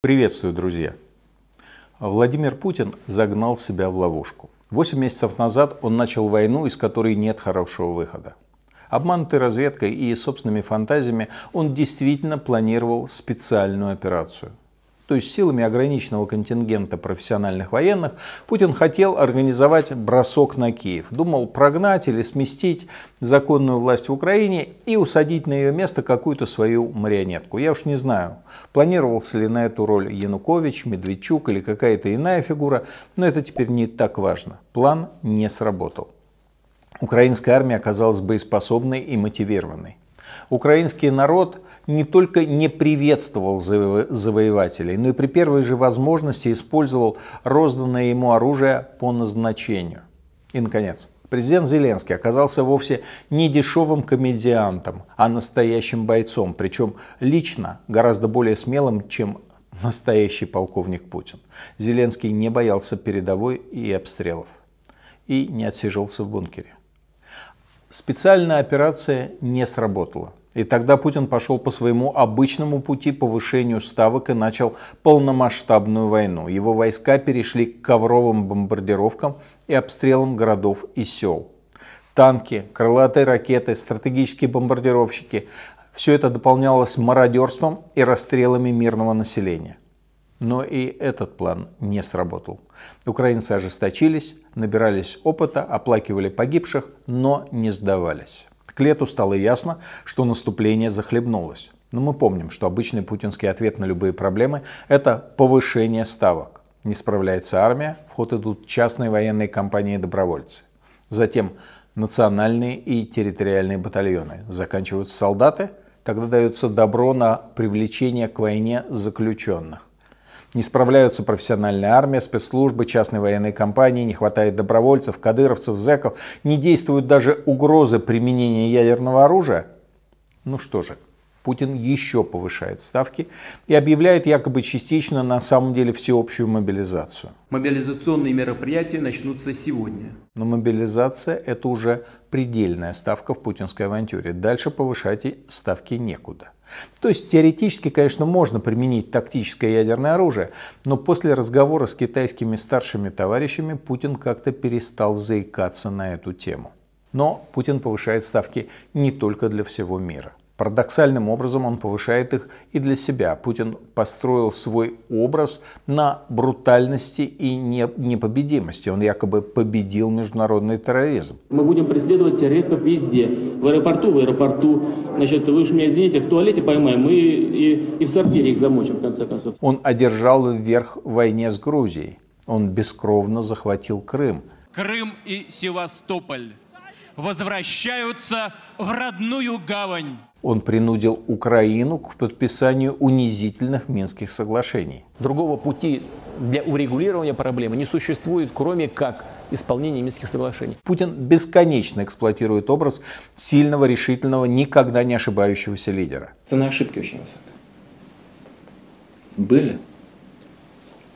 Приветствую, друзья! Владимир Путин загнал себя в ловушку. Восемь месяцев назад он начал войну, из которой нет хорошего выхода. Обманутый разведкой и собственными фантазиями, он действительно планировал специальную операцию – то есть силами ограниченного контингента профессиональных военных, Путин хотел организовать бросок на Киев. Думал прогнать или сместить законную власть в Украине и усадить на ее место какую-то свою марионетку. Я уж не знаю, планировался ли на эту роль Янукович, Медведчук или какая-то иная фигура, но это теперь не так важно. План не сработал. Украинская армия оказалась боеспособной и мотивированной. Украинский народ не только не приветствовал заво завоевателей, но и при первой же возможности использовал розданное ему оружие по назначению. И, наконец, президент Зеленский оказался вовсе не дешевым комедиантом, а настоящим бойцом, причем лично гораздо более смелым, чем настоящий полковник Путин. Зеленский не боялся передовой и обстрелов. И не отсиживался в бункере. Специальная операция не сработала. И тогда Путин пошел по своему обычному пути повышению ставок и начал полномасштабную войну. Его войска перешли к ковровым бомбардировкам и обстрелам городов и сел. Танки, крылатые ракеты, стратегические бомбардировщики – все это дополнялось мародерством и расстрелами мирного населения. Но и этот план не сработал. Украинцы ожесточились, набирались опыта, оплакивали погибших, но не сдавались. К лету стало ясно, что наступление захлебнулось. Но мы помним, что обычный путинский ответ на любые проблемы – это повышение ставок. Не справляется армия, в ход идут частные военные компании и добровольцы. Затем национальные и территориальные батальоны. Заканчиваются солдаты, тогда дается добро на привлечение к войне заключенных. Не справляются профессиональная армия, спецслужбы, частные военные компании, не хватает добровольцев, кадыровцев, зэков, не действуют даже угрозы применения ядерного оружия? Ну что же, Путин еще повышает ставки и объявляет якобы частично на самом деле всеобщую мобилизацию. Мобилизационные мероприятия начнутся сегодня. Но мобилизация – это уже предельная ставка в путинской авантюре. Дальше повышать ставки некуда. То есть теоретически, конечно, можно применить тактическое ядерное оружие, но после разговора с китайскими старшими товарищами Путин как-то перестал заикаться на эту тему. Но Путин повышает ставки не только для всего мира. Парадоксальным образом он повышает их и для себя. Путин построил свой образ на брутальности и непобедимости. Он якобы победил международный терроризм. Мы будем преследовать террористов везде. В аэропорту, в аэропорту. Значит, вы уж меня извините, в туалете поймаем мы и, и в сортире их замочим, в конце концов. Он одержал вверх в войне с Грузией. Он бескровно захватил Крым. Крым и Севастополь возвращаются в родную гавань. Он принудил Украину к подписанию унизительных Минских соглашений. Другого пути для урегулирования проблемы не существует, кроме как исполнения Минских соглашений. Путин бесконечно эксплуатирует образ сильного, решительного, никогда не ошибающегося лидера. Цена ошибки очень высока. Были?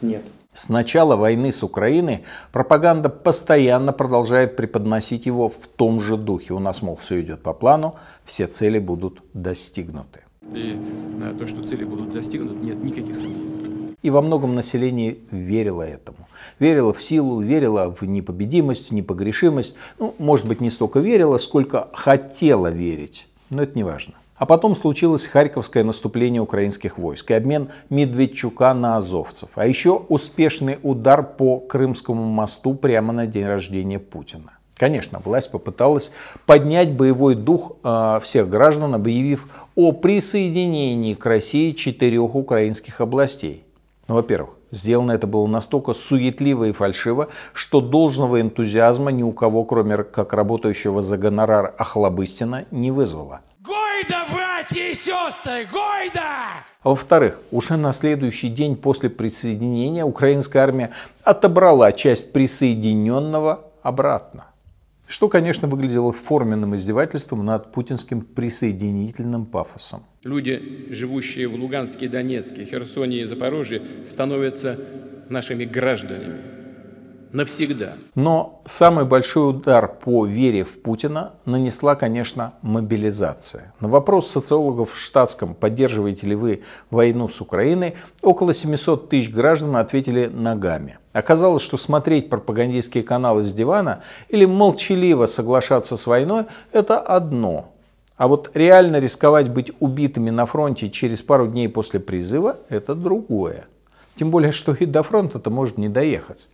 Нет. С начала войны с Украиной пропаганда постоянно продолжает преподносить его в том же духе. У нас, мол, все идет по плану, все цели будут достигнуты. И э, то, что цели будут достигнуты, нет никаких сомнений. И во многом население верило этому. Верило в силу, верило в непобедимость, непогрешимость. Ну, может быть, не столько верило, сколько хотело верить. Но это не важно. А потом случилось Харьковское наступление украинских войск и обмен Медведчука на азовцев. А еще успешный удар по Крымскому мосту прямо на день рождения Путина. Конечно, власть попыталась поднять боевой дух э, всех граждан, объявив о присоединении к России четырех украинских областей. Ну, во-первых, сделано это было настолько суетливо и фальшиво, что должного энтузиазма ни у кого, кроме как работающего за гонорар Ахлобыстина, не вызвало. Гойда, братья и сестры, Гойда! А во-вторых, уже на следующий день после присоединения украинская армия отобрала часть присоединенного обратно. Что, конечно, выглядело форменным издевательством над путинским присоединительным пафосом. Люди, живущие в Луганске, Донецке, Херсоне и Запорожье, становятся нашими гражданами навсегда. Но самый большой удар по вере в Путина нанесла, конечно, мобилизация. На вопрос социологов в штатском, поддерживаете ли вы войну с Украиной, около 700 тысяч граждан ответили ногами. Оказалось, что смотреть пропагандистские каналы с дивана или молчаливо соглашаться с войной – это одно. А вот реально рисковать быть убитыми на фронте через пару дней после призыва – это другое. Тем более, что и до фронта-то может не доехать.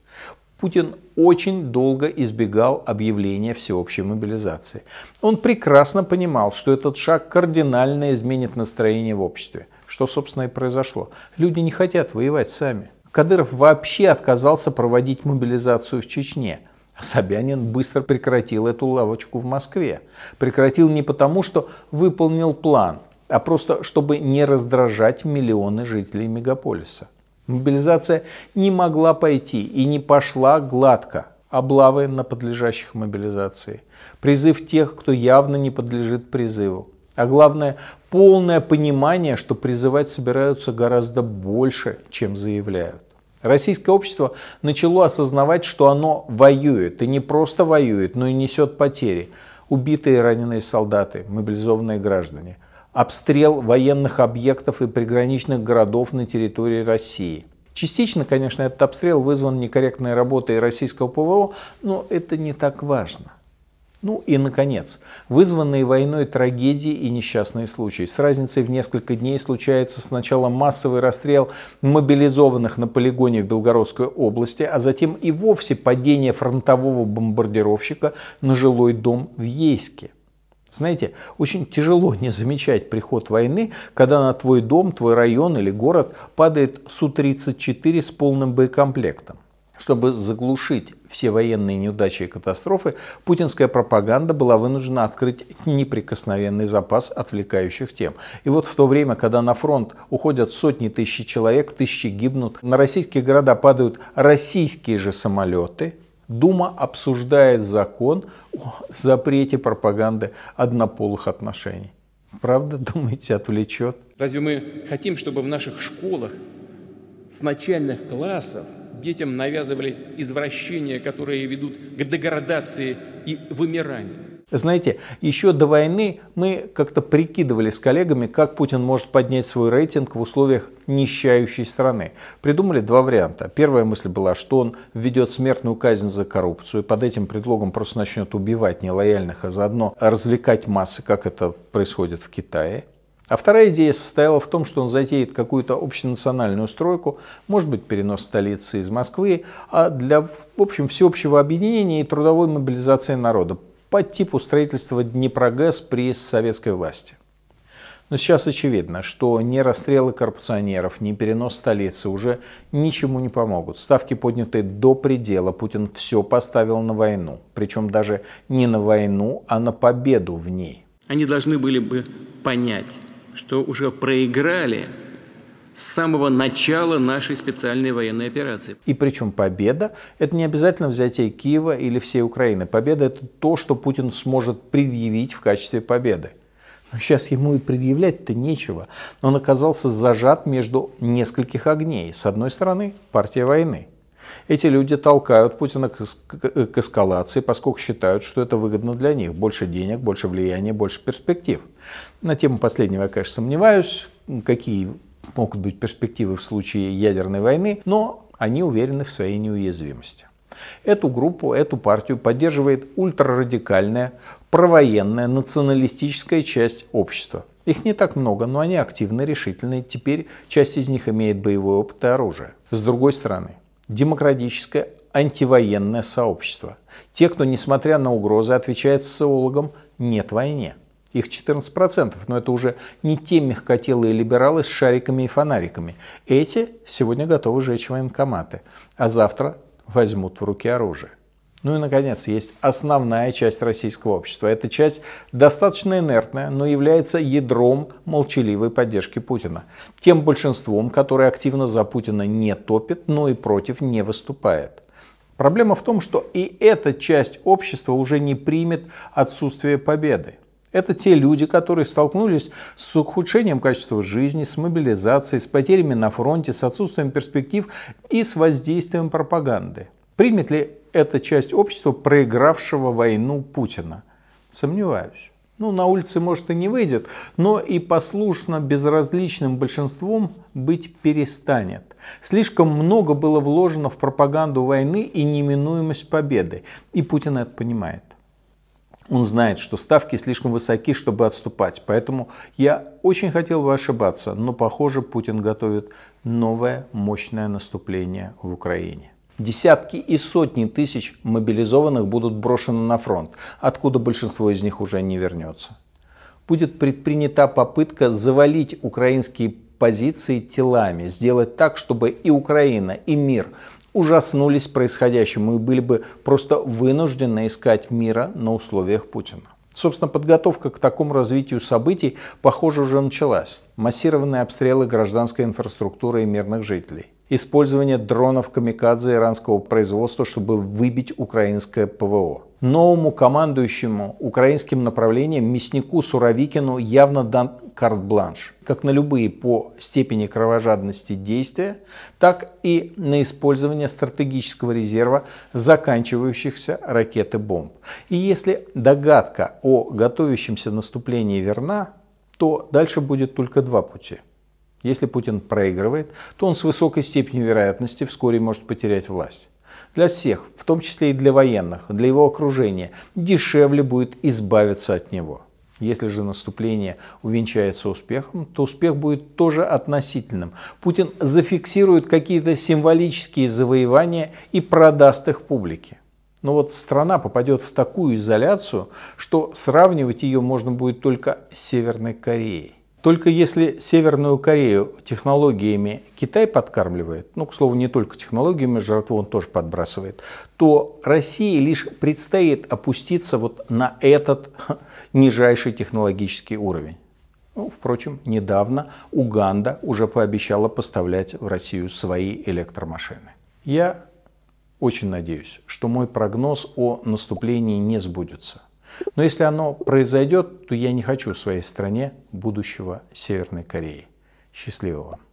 Путин очень долго избегал объявления всеобщей мобилизации. Он прекрасно понимал, что этот шаг кардинально изменит настроение в обществе. Что, собственно, и произошло. Люди не хотят воевать сами. Кадыров вообще отказался проводить мобилизацию в Чечне. А Собянин быстро прекратил эту лавочку в Москве. Прекратил не потому, что выполнил план, а просто чтобы не раздражать миллионы жителей мегаполиса. Мобилизация не могла пойти и не пошла гладко. Облавы на подлежащих мобилизации. Призыв тех, кто явно не подлежит призыву. А главное, полное понимание, что призывать собираются гораздо больше, чем заявляют. Российское общество начало осознавать, что оно воюет, и не просто воюет, но и несет потери. Убитые и раненые солдаты, мобилизованные граждане – обстрел военных объектов и приграничных городов на территории России. Частично, конечно, этот обстрел вызван некорректной работой российского ПВО, но это не так важно. Ну и, наконец, вызванные войной трагедии и несчастные случаи. С разницей в несколько дней случается сначала массовый расстрел мобилизованных на полигоне в Белгородской области, а затем и вовсе падение фронтового бомбардировщика на жилой дом в Ейске. Знаете, очень тяжело не замечать приход войны, когда на твой дом, твой район или город падает Су-34 с полным боекомплектом. Чтобы заглушить все военные неудачи и катастрофы, путинская пропаганда была вынуждена открыть неприкосновенный запас отвлекающих тем. И вот в то время, когда на фронт уходят сотни тысяч человек, тысячи гибнут, на российские города падают российские же самолеты – Дума обсуждает закон о запрете пропаганды однополых отношений. Правда, думаете, отвлечет? Разве мы хотим, чтобы в наших школах с начальных классов детям навязывали извращения, которые ведут к деградации и вымиранию? Знаете, еще до войны мы как-то прикидывали с коллегами, как Путин может поднять свой рейтинг в условиях нищающей страны. Придумали два варианта. Первая мысль была, что он введет смертную казнь за коррупцию, и под этим предлогом просто начнет убивать нелояльных, а заодно развлекать массы, как это происходит в Китае. А вторая идея состояла в том, что он затеет какую-то общенациональную стройку, может быть, перенос столицы из Москвы, а для, в общем, всеобщего объединения и трудовой мобилизации народа по типу строительства Днепрогэс при советской власти. Но сейчас очевидно, что ни расстрелы коррупционеров, ни перенос столицы уже ничему не помогут. Ставки подняты до предела. Путин все поставил на войну. Причем даже не на войну, а на победу в ней. Они должны были бы понять, что уже проиграли с самого начала нашей специальной военной операции. И причем победа – это не обязательно взятие Киева или всей Украины. Победа – это то, что Путин сможет предъявить в качестве победы. Но сейчас ему и предъявлять-то нечего. Он оказался зажат между нескольких огней. С одной стороны, партия войны. Эти люди толкают Путина э, к эскалации, поскольку считают, что это выгодно для них. Больше денег, больше влияния, больше перспектив. На тему последнего я, конечно, сомневаюсь, какие могут быть перспективы в случае ядерной войны, но они уверены в своей неуязвимости. Эту группу, эту партию поддерживает ультрарадикальная, провоенная, националистическая часть общества. Их не так много, но они активны, решительны. Теперь часть из них имеет боевой опыт и оружие. С другой стороны, демократическое антивоенное сообщество. Те, кто, несмотря на угрозы, отвечает социологам «нет войне» их 14%, но это уже не те мягкотелые либералы с шариками и фонариками. Эти сегодня готовы жечь военкоматы, а завтра возьмут в руки оружие. Ну и, наконец, есть основная часть российского общества. Эта часть достаточно инертная, но является ядром молчаливой поддержки Путина. Тем большинством, которое активно за Путина не топит, но и против не выступает. Проблема в том, что и эта часть общества уже не примет отсутствие победы. Это те люди, которые столкнулись с ухудшением качества жизни, с мобилизацией, с потерями на фронте, с отсутствием перспектив и с воздействием пропаганды. Примет ли эта часть общества проигравшего войну Путина? Сомневаюсь. Ну, на улице, может, и не выйдет, но и послушно безразличным большинством быть перестанет. Слишком много было вложено в пропаганду войны и неминуемость победы, и Путин это понимает он знает, что ставки слишком высоки, чтобы отступать. Поэтому я очень хотел бы ошибаться, но, похоже, Путин готовит новое мощное наступление в Украине. Десятки и сотни тысяч мобилизованных будут брошены на фронт, откуда большинство из них уже не вернется. Будет предпринята попытка завалить украинские позиции телами, сделать так, чтобы и Украина, и мир – ужаснулись происходящему и были бы просто вынуждены искать мира на условиях Путина. Собственно, подготовка к такому развитию событий, похоже, уже началась. Массированные обстрелы гражданской инфраструктуры и мирных жителей использование дронов «Камикадзе» иранского производства, чтобы выбить украинское ПВО. Новому командующему украинским направлением мяснику Суровикину явно дан карт-бланш, как на любые по степени кровожадности действия, так и на использование стратегического резерва заканчивающихся ракет и бомб. И если догадка о готовящемся наступлении верна, то дальше будет только два пути – если Путин проигрывает, то он с высокой степенью вероятности вскоре может потерять власть. Для всех, в том числе и для военных, для его окружения, дешевле будет избавиться от него. Если же наступление увенчается успехом, то успех будет тоже относительным. Путин зафиксирует какие-то символические завоевания и продаст их публике. Но вот страна попадет в такую изоляцию, что сравнивать ее можно будет только с Северной Кореей. Только если Северную Корею технологиями Китай подкармливает, ну, к слову, не только технологиями, жертву он тоже подбрасывает, то России лишь предстоит опуститься вот на этот нижайший технологический уровень. Ну, впрочем, недавно Уганда уже пообещала поставлять в Россию свои электромашины. Я очень надеюсь, что мой прогноз о наступлении не сбудется. Но если оно произойдет, то я не хочу в своей стране будущего Северной Кореи. счастливого. вам!